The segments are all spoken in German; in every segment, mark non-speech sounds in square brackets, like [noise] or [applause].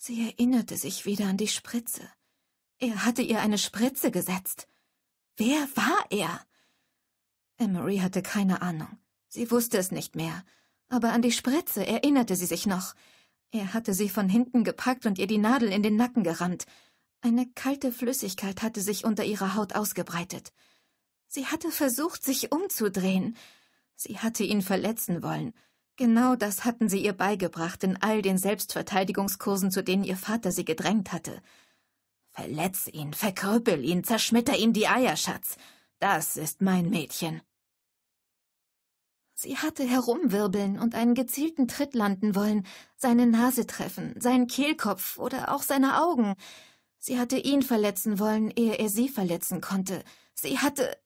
Sie erinnerte sich wieder an die Spritze. Er hatte ihr eine Spritze gesetzt. Wer war er? Emery hatte keine Ahnung. Sie wusste es nicht mehr. Aber an die Spritze erinnerte sie sich noch. Er hatte sie von hinten gepackt und ihr die Nadel in den Nacken gerammt. Eine kalte Flüssigkeit hatte sich unter ihrer Haut ausgebreitet. Sie hatte versucht, sich umzudrehen. Sie hatte ihn verletzen wollen, Genau das hatten sie ihr beigebracht in all den Selbstverteidigungskursen, zu denen ihr Vater sie gedrängt hatte. Verletz ihn, verkrüppel ihn, zerschmetter ihm die Eier, Schatz. Das ist mein Mädchen. Sie hatte herumwirbeln und einen gezielten Tritt landen wollen, seine Nase treffen, seinen Kehlkopf oder auch seine Augen. Sie hatte ihn verletzen wollen, ehe er sie verletzen konnte. Sie hatte.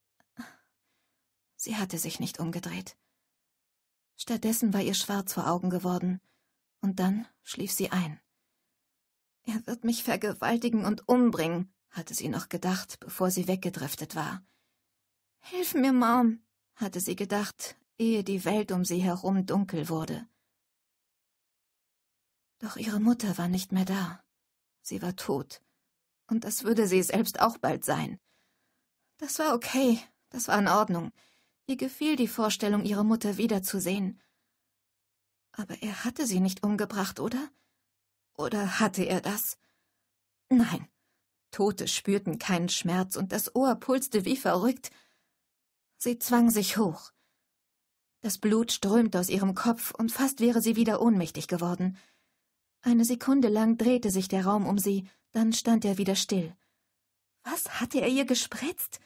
Sie hatte sich nicht umgedreht. Stattdessen war ihr schwarz vor Augen geworden, und dann schlief sie ein. Er wird mich vergewaltigen und umbringen, hatte sie noch gedacht, bevor sie weggedriftet war. Hilf mir, Mom, hatte sie gedacht, ehe die Welt um sie herum dunkel wurde. Doch ihre Mutter war nicht mehr da. Sie war tot. Und das würde sie selbst auch bald sein. Das war okay, das war in Ordnung. Ihr gefiel die Vorstellung, ihre Mutter wiederzusehen. Aber er hatte sie nicht umgebracht, oder? Oder hatte er das? Nein, Tote spürten keinen Schmerz und das Ohr pulste wie verrückt. Sie zwang sich hoch. Das Blut strömte aus ihrem Kopf und fast wäre sie wieder ohnmächtig geworden. Eine Sekunde lang drehte sich der Raum um sie, dann stand er wieder still. Was hatte er ihr gespritzt?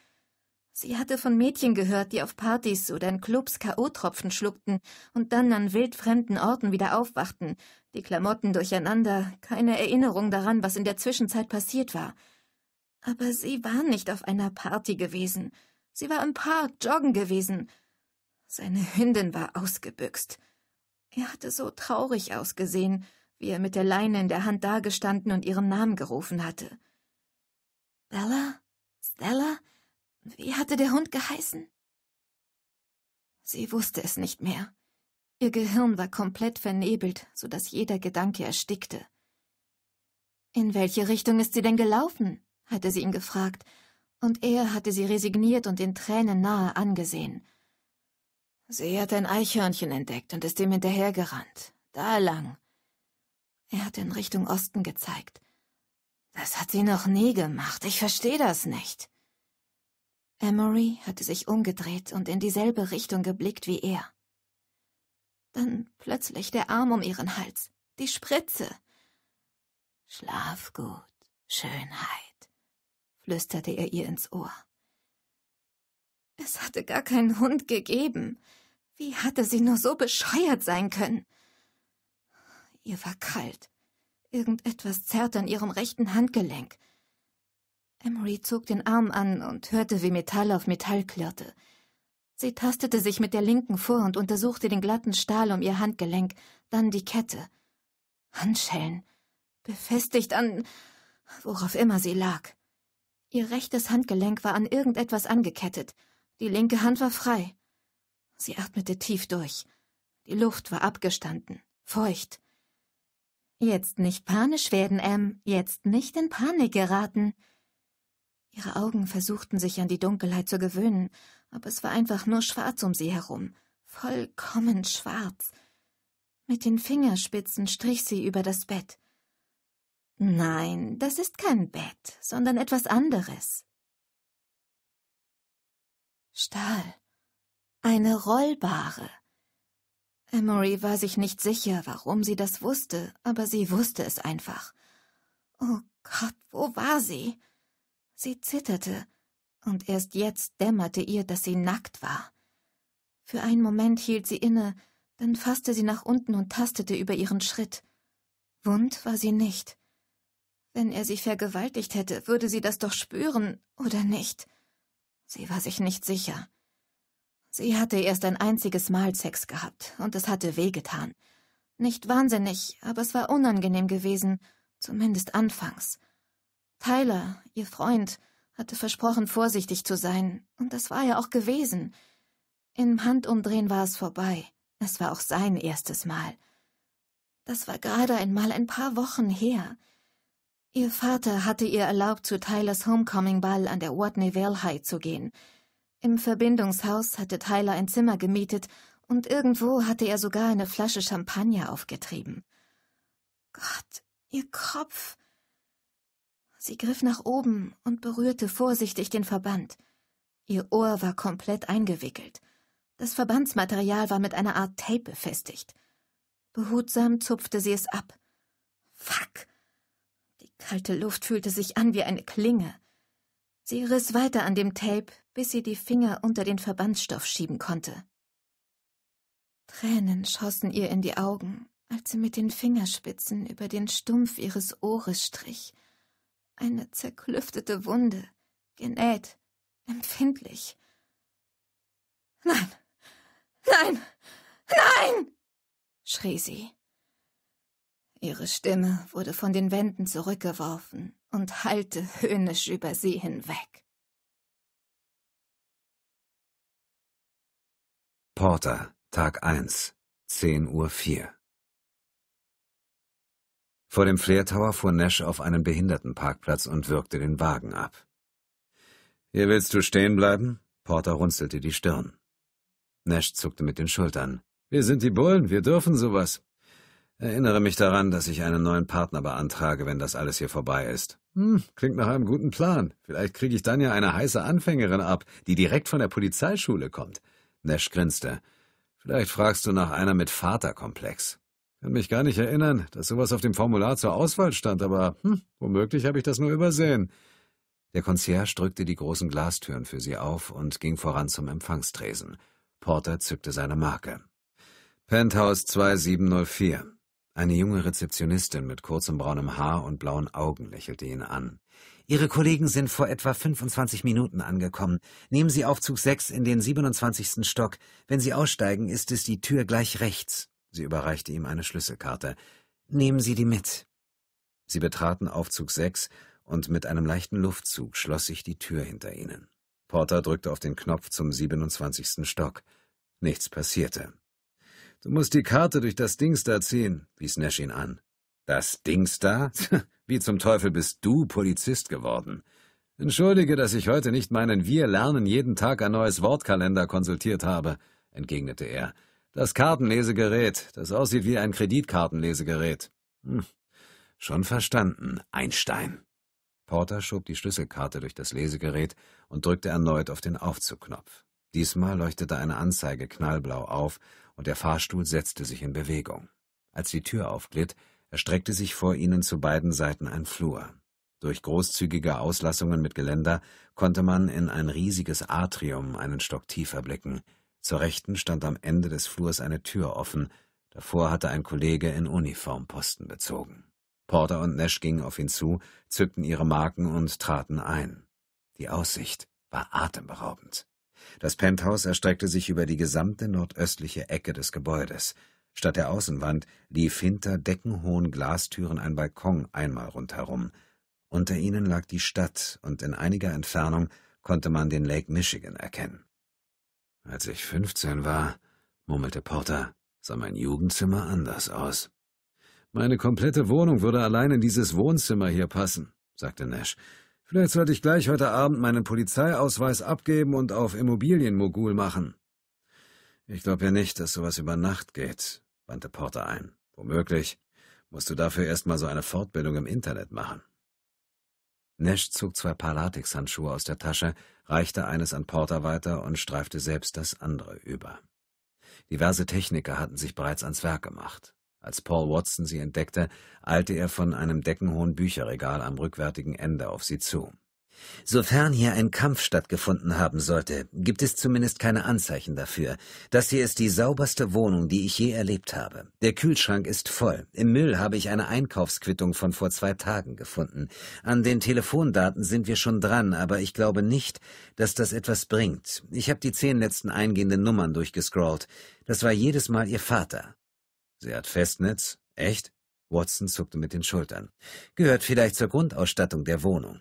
Sie hatte von Mädchen gehört, die auf Partys oder in Clubs K.O.-Tropfen schluckten und dann an wildfremden Orten wieder aufwachten, die Klamotten durcheinander, keine Erinnerung daran, was in der Zwischenzeit passiert war. Aber sie war nicht auf einer Party gewesen. Sie war im Park joggen gewesen. Seine Hündin war ausgebüxt. Er hatte so traurig ausgesehen, wie er mit der Leine in der Hand dagestanden und ihren Namen gerufen hatte. Bella? Stella? Wie hatte der Hund geheißen? Sie wusste es nicht mehr. Ihr Gehirn war komplett vernebelt, so dass jeder Gedanke erstickte. In welche Richtung ist sie denn gelaufen? hatte sie ihn gefragt, und er hatte sie resigniert und in Tränen nahe angesehen. Sie hat ein Eichhörnchen entdeckt und ist ihm hinterhergerannt. Da lang. Er hat in Richtung Osten gezeigt. Das hat sie noch nie gemacht. Ich verstehe das nicht. Emory hatte sich umgedreht und in dieselbe Richtung geblickt wie er. Dann plötzlich der Arm um ihren Hals, die Spritze. Schlaf gut, Schönheit, flüsterte er ihr ins Ohr. Es hatte gar keinen Hund gegeben. Wie hatte sie nur so bescheuert sein können? Ihr war kalt. Irgendetwas zerrte an ihrem rechten Handgelenk. Emery zog den Arm an und hörte, wie Metall auf Metall klirrte. Sie tastete sich mit der linken vor und untersuchte den glatten Stahl um ihr Handgelenk, dann die Kette. Handschellen. Befestigt an worauf immer sie lag. Ihr rechtes Handgelenk war an irgendetwas angekettet, die linke Hand war frei. Sie atmete tief durch. Die Luft war abgestanden, feucht. Jetzt nicht panisch werden, Em, jetzt nicht in Panik geraten. Ihre Augen versuchten sich an die Dunkelheit zu gewöhnen, aber es war einfach nur schwarz um sie herum, vollkommen schwarz. Mit den Fingerspitzen strich sie über das Bett. Nein, das ist kein Bett, sondern etwas anderes. Stahl. Eine rollbare. Emory war sich nicht sicher, warum sie das wusste, aber sie wusste es einfach. Oh Gott, wo war sie? Sie zitterte, und erst jetzt dämmerte ihr, dass sie nackt war. Für einen Moment hielt sie inne, dann fasste sie nach unten und tastete über ihren Schritt. Wund war sie nicht. Wenn er sie vergewaltigt hätte, würde sie das doch spüren, oder nicht? Sie war sich nicht sicher. Sie hatte erst ein einziges Mal Sex gehabt, und es hatte wehgetan. Nicht wahnsinnig, aber es war unangenehm gewesen, zumindest anfangs. Tyler, ihr Freund, hatte versprochen, vorsichtig zu sein, und das war er auch gewesen. Im Handumdrehen war es vorbei. Es war auch sein erstes Mal. Das war gerade einmal ein paar Wochen her. Ihr Vater hatte ihr erlaubt, zu Tylers Homecoming-Ball an der Watney Vale High zu gehen. Im Verbindungshaus hatte Tyler ein Zimmer gemietet und irgendwo hatte er sogar eine Flasche Champagner aufgetrieben. Gott, ihr Kopf! Sie griff nach oben und berührte vorsichtig den Verband. Ihr Ohr war komplett eingewickelt. Das Verbandsmaterial war mit einer Art Tape befestigt. Behutsam zupfte sie es ab. Fuck! Die kalte Luft fühlte sich an wie eine Klinge. Sie riss weiter an dem Tape, bis sie die Finger unter den Verbandsstoff schieben konnte. Tränen schossen ihr in die Augen, als sie mit den Fingerspitzen über den Stumpf ihres Ohres strich. Eine zerklüftete Wunde, genäht, empfindlich. Nein, nein, nein! schrie sie. Ihre Stimme wurde von den Wänden zurückgeworfen und hallte höhnisch über sie hinweg. Porter, Tag 1, 10.04 Uhr. Vor dem Flair Tower fuhr Nash auf einen Behindertenparkplatz und würgte den Wagen ab. Hier willst du stehen bleiben? Porter runzelte die Stirn. Nash zuckte mit den Schultern. Wir sind die Bullen, wir dürfen sowas. Erinnere mich daran, dass ich einen neuen Partner beantrage, wenn das alles hier vorbei ist. Hm, klingt nach einem guten Plan. Vielleicht kriege ich dann ja eine heiße Anfängerin ab, die direkt von der Polizeischule kommt. Nash grinste. Vielleicht fragst du nach einer mit Vaterkomplex. Kann mich gar nicht erinnern, dass sowas auf dem Formular zur Auswahl stand, aber hm, womöglich habe ich das nur übersehen. Der Concierge drückte die großen Glastüren für sie auf und ging voran zum Empfangstresen. Porter zückte seine Marke. Penthouse 2704. Eine junge Rezeptionistin mit kurzem braunem Haar und blauen Augen lächelte ihn an. Ihre Kollegen sind vor etwa 25 Minuten angekommen. Nehmen Sie Aufzug 6 in den 27. Stock. Wenn Sie aussteigen, ist es die Tür gleich rechts. Sie überreichte ihm eine Schlüsselkarte. Nehmen Sie die mit. Sie betraten Aufzug 6 und mit einem leichten Luftzug schloss sich die Tür hinter ihnen. Porter drückte auf den Knopf zum 27. Stock. Nichts passierte. Du musst die Karte durch das Dings da ziehen, wies Nash ihn an. Das Dings da? [laughs] Wie zum Teufel bist du Polizist geworden? Entschuldige, dass ich heute nicht meinen Wir lernen jeden Tag ein neues Wortkalender konsultiert habe, entgegnete er. Das Kartenlesegerät, das aussieht wie ein Kreditkartenlesegerät. Hm. Schon verstanden, Einstein. Porter schob die Schlüsselkarte durch das Lesegerät und drückte erneut auf den Aufzugknopf. Diesmal leuchtete eine Anzeige knallblau auf und der Fahrstuhl setzte sich in Bewegung. Als die Tür aufglitt, erstreckte sich vor ihnen zu beiden Seiten ein Flur. Durch großzügige Auslassungen mit Geländer konnte man in ein riesiges Atrium einen Stock tiefer blicken – zur Rechten stand am Ende des Flurs eine Tür offen, davor hatte ein Kollege in Uniform Posten bezogen. Porter und Nash gingen auf ihn zu, zückten ihre Marken und traten ein. Die Aussicht war atemberaubend. Das Penthouse erstreckte sich über die gesamte nordöstliche Ecke des Gebäudes. Statt der Außenwand lief hinter deckenhohen Glastüren ein Balkon einmal rundherum. Unter ihnen lag die Stadt, und in einiger Entfernung konnte man den Lake Michigan erkennen. Als ich 15 war, murmelte Porter, sah mein Jugendzimmer anders aus. Meine komplette Wohnung würde allein in dieses Wohnzimmer hier passen, sagte Nash. Vielleicht sollte ich gleich heute Abend meinen Polizeiausweis abgeben und auf Immobilienmogul machen. Ich glaube ja nicht, dass sowas über Nacht geht, wandte Porter ein. Womöglich musst du dafür erstmal so eine Fortbildung im Internet machen. Nash zog zwei Paar Latexhandschuhe aus der Tasche, reichte eines an Porter weiter und streifte selbst das andere über. Diverse Techniker hatten sich bereits ans Werk gemacht. Als Paul Watson sie entdeckte, eilte er von einem deckenhohen Bücherregal am rückwärtigen Ende auf sie zu. Sofern hier ein Kampf stattgefunden haben sollte, gibt es zumindest keine Anzeichen dafür. Das hier ist die sauberste Wohnung, die ich je erlebt habe. Der Kühlschrank ist voll. Im Müll habe ich eine Einkaufsquittung von vor zwei Tagen gefunden. An den Telefondaten sind wir schon dran, aber ich glaube nicht, dass das etwas bringt. Ich habe die zehn letzten eingehenden Nummern durchgescrollt. Das war jedes Mal ihr Vater. Sie hat Festnetz? Echt? Watson zuckte mit den Schultern. Gehört vielleicht zur Grundausstattung der Wohnung.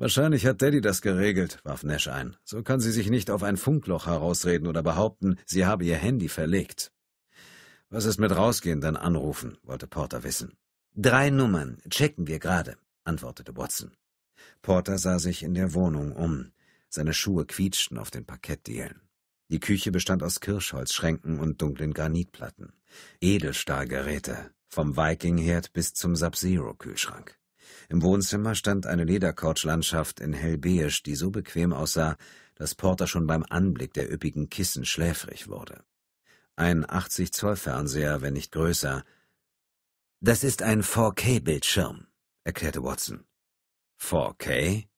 Wahrscheinlich hat Daddy das geregelt, warf Nash ein. So kann sie sich nicht auf ein Funkloch herausreden oder behaupten, sie habe ihr Handy verlegt. Was ist mit rausgehen, dann anrufen, wollte Porter wissen. Drei Nummern, checken wir gerade, antwortete Watson. Porter sah sich in der Wohnung um. Seine Schuhe quietschten auf den Parkettdielen. Die Küche bestand aus Kirschholzschränken und dunklen Granitplatten. Edelstahlgeräte, vom Viking-Herd bis zum Sub-Zero-Kühlschrank. Im Wohnzimmer stand eine Ledercouchlandschaft in hellbeige, die so bequem aussah, dass Porter schon beim Anblick der üppigen Kissen schläfrig wurde. Ein 80-Zoll-Fernseher, wenn nicht größer. Das ist ein 4K-Bildschirm, erklärte Watson. 4K?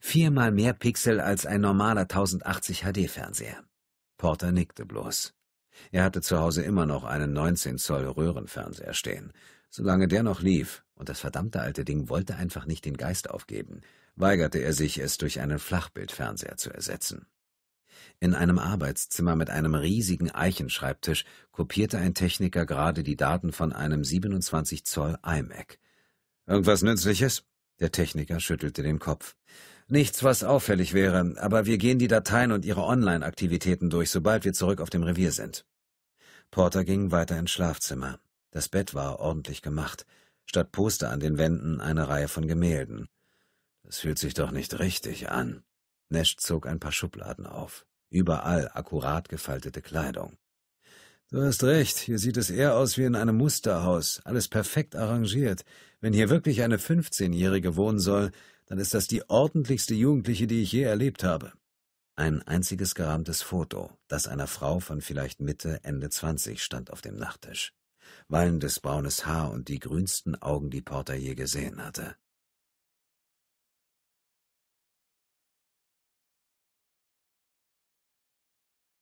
Viermal mehr Pixel als ein normaler 1080 HD-Fernseher. Porter nickte bloß. Er hatte zu Hause immer noch einen 19 Zoll Röhrenfernseher stehen. Solange der noch lief, und das verdammte alte Ding wollte einfach nicht den Geist aufgeben, weigerte er sich, es durch einen Flachbildfernseher zu ersetzen. In einem Arbeitszimmer mit einem riesigen Eichenschreibtisch kopierte ein Techniker gerade die Daten von einem 27 Zoll iMac. Irgendwas Nützliches? Der Techniker schüttelte den Kopf. Nichts, was auffällig wäre, aber wir gehen die Dateien und ihre Online-Aktivitäten durch, sobald wir zurück auf dem Revier sind. Porter ging weiter ins Schlafzimmer. Das Bett war ordentlich gemacht, statt Poster an den Wänden eine Reihe von Gemälden. Das fühlt sich doch nicht richtig an. Nash zog ein paar Schubladen auf. Überall akkurat gefaltete Kleidung. Du hast recht, hier sieht es eher aus wie in einem Musterhaus, alles perfekt arrangiert. Wenn hier wirklich eine 15-Jährige wohnen soll, dann ist das die ordentlichste Jugendliche, die ich je erlebt habe. Ein einziges gerahmtes Foto, das einer Frau von vielleicht Mitte, Ende 20 stand auf dem Nachttisch wallendes braunes Haar und die grünsten Augen, die Porter je gesehen hatte.